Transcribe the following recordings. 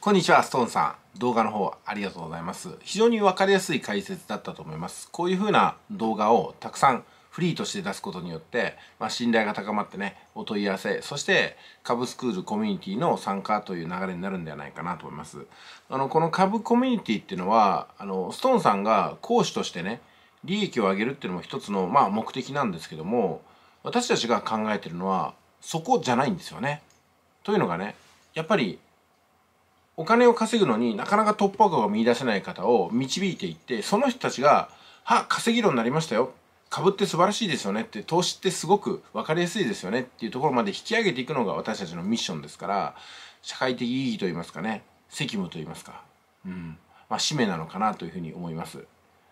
こんにちは、ストーンさん。動画の方ありがとうございます。非常にわかりやすい解説だったと思います。こういう風な動画をたくさんフリーとして出すことによって、まあ、信頼が高まってね、お問い合わせ、そして株スクールコミュニティの参加という流れになるんではないかなと思います。あの、この株コミュニティっていうのは、あの、ストーンさんが講師としてね、利益を上げるっていうのも一つの、まあ、目的なんですけども、私たちが考えてるのは、そこじゃないんですよね。というのがね、やっぱりお金を稼ぐのになかなか突破口が見出せない方を導いていってその人たちが「は稼ぎ論になりましたよ」株って素晴らしいですよねって投資ってすごく分かりやすいですよねっていうところまで引き上げていくのが私たちのミッションですから社会的意義といいますかね責務といいますか、うんまあ、使命なのかなというふうに思います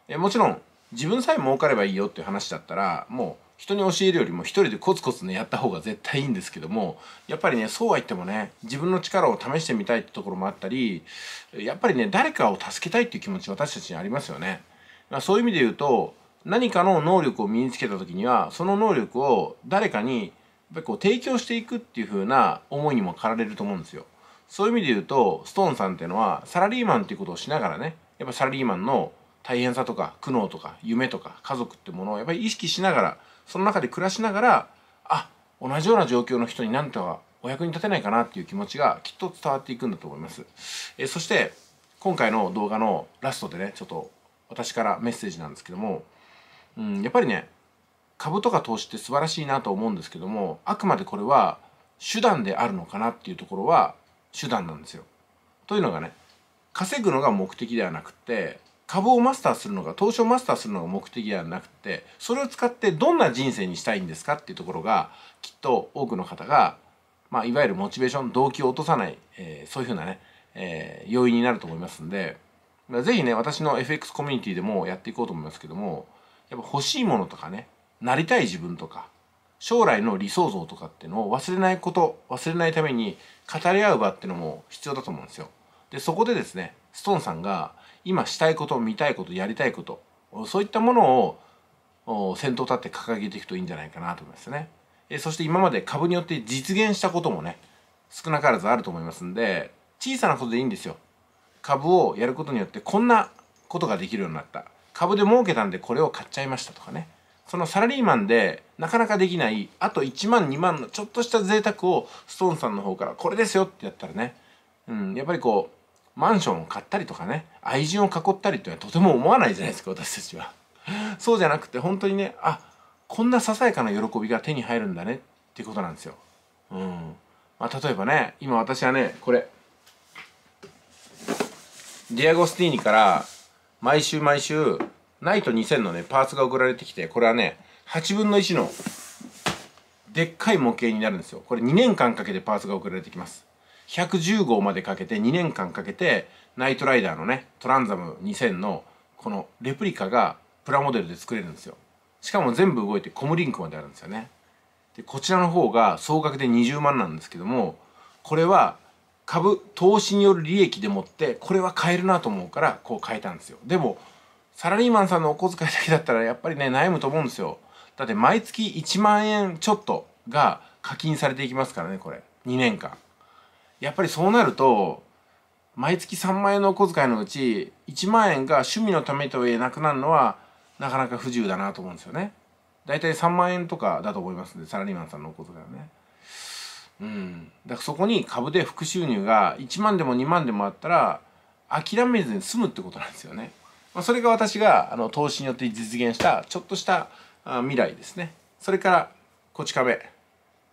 えもちろん自分さえ儲かればいいよっていう話だったらもう人に教えるよりも一人でコツコツねやった方が絶対いいんですけどもやっぱりねそうは言ってもね自分の力を試してみたいってところもあったりやっぱりね誰かを助けたいっていう気持ち私たちにありますよね。そういう意味で言うと何かの能力を身につけた時にはその能力を誰かにやっぱりこう提供していくっていう風な思いにも駆られると思うんですよ。そういう意味で言うとストーンさんっていうのはサラリーマンっていうことをしながらねやっぱサラリーマンの大変さとか苦悩とか夢とか家族ってものをやっぱり意識しながらその中で暮らしながらあ同じような状況の人になんとかお役に立てないかなっていう気持ちがきっと伝わっていくんだと思います。えそして今回の動画のラストでねちょっと私からメッセージなんですけども、うん、やっぱりね株とか投資って素晴らしいなと思うんですけどもあくまでこれは手段であるのかなっていうところは手段なんですよ。というのがね稼ぐのが目的ではなくって株をマスターするのが投資をマスターするのが目的ではなくてそれを使ってどんな人生にしたいんですかっていうところがきっと多くの方が、まあ、いわゆるモチベーション動機を落とさない、えー、そういうふうなね、えー、要因になると思いますんでぜひね私の FX コミュニティでもやっていこうと思いますけどもやっぱ欲しいものとかねなりたい自分とか将来の理想像とかっていうのを忘れないこと忘れないために語り合う場っていうのも必要だと思うんですよ。でそこでですねストーンさんが今したいこと見たいことやりたいことそういったものを先頭立って掲げていくといいんじゃないかなと思いますね。そして今まで株によって実現したこともね少なからずあると思いますんで小さなことでいいんですよ。株をやることによってこんなことができるようになった株で儲けたんでこれを買っちゃいましたとかねそのサラリーマンでなかなかできないあと1万2万のちょっとした贅沢をストーンさんの方からこれですよってやったらね、うん、やっぱりこうマンションを買ったりとかね愛人を囲ったりというのはとても思わないじゃないですか私たちは。そうじゃなくて本当にねあこんなささやかな喜びが手に入るんだねっていうことなんですよ。うんまあ、例えばね今私はねこれディアゴスティーニから毎週毎週ナイト2000のねパーツが送られてきてこれはね8分の1のでっかい模型になるんですよこれ2年間かけてパーツが送られてきます110号までかけて2年間かけてナイトライダーのねトランザム2000のこのレプリカがプラモデルで作れるんですよしかも全部動いてコムリンクまであるんですよねでこちらの方が総額で20万なんですけどもこれは株投資による利益でもってこれは買えるなと思うからこう変えたんですよでもサラリーマンさんのお小遣いだけだったらやっぱりね悩むと思うんですよだって毎月1万円ちょっとが課金されていきますからねこれ2年間やっぱりそうなると、毎月3万円のお小遣いのうち、1万円が趣味のためとはいえなくなるのは、なかなか不自由だなと思うんですよね。大体3万円とかだと思いますんで、サラリーマンさんのお小遣いはね。うん。だからそこに株で副収入が1万でも2万でもあったら、諦めずに済むってことなんですよね。まあ、それが私があの投資によって実現したちょっとした未来ですね。それから、こち壁。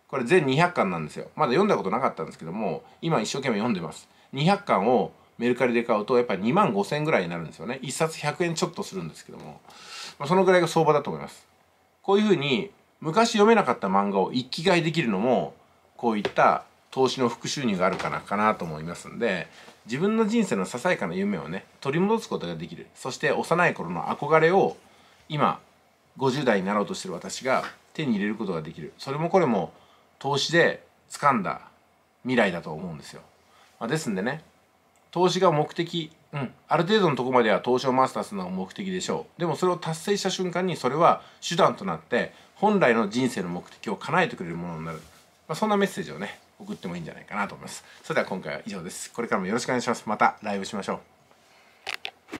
これ全200巻なんですよまだ読んだことなかったんですけども今一生懸命読んでます200巻をメルカリで買うとやっぱり2万5000円ぐらいになるんですよね1冊100円ちょっとするんですけども、まあ、そのぐらいが相場だと思いますこういうふうに昔読めなかった漫画を一気買いできるのもこういった投資の副収入があるかなかなと思いますんで自分の人生のささやかな夢をね取り戻すことができるそして幼い頃の憧れを今50代になろうとしてる私が手に入れることができるそれもこれも投資で掴んだ未来だと思うんですよ。まあ、ですんでね投資が目的、うん、ある程度のとこまでは投資をマスターするのが目的でしょうでもそれを達成した瞬間にそれは手段となって本来の人生の目的を叶えてくれるものになる、まあ、そんなメッセージをね送ってもいいんじゃないかなと思いますそれでは今回は以上ですこれからもよろしくお願いしますまたライブしましょう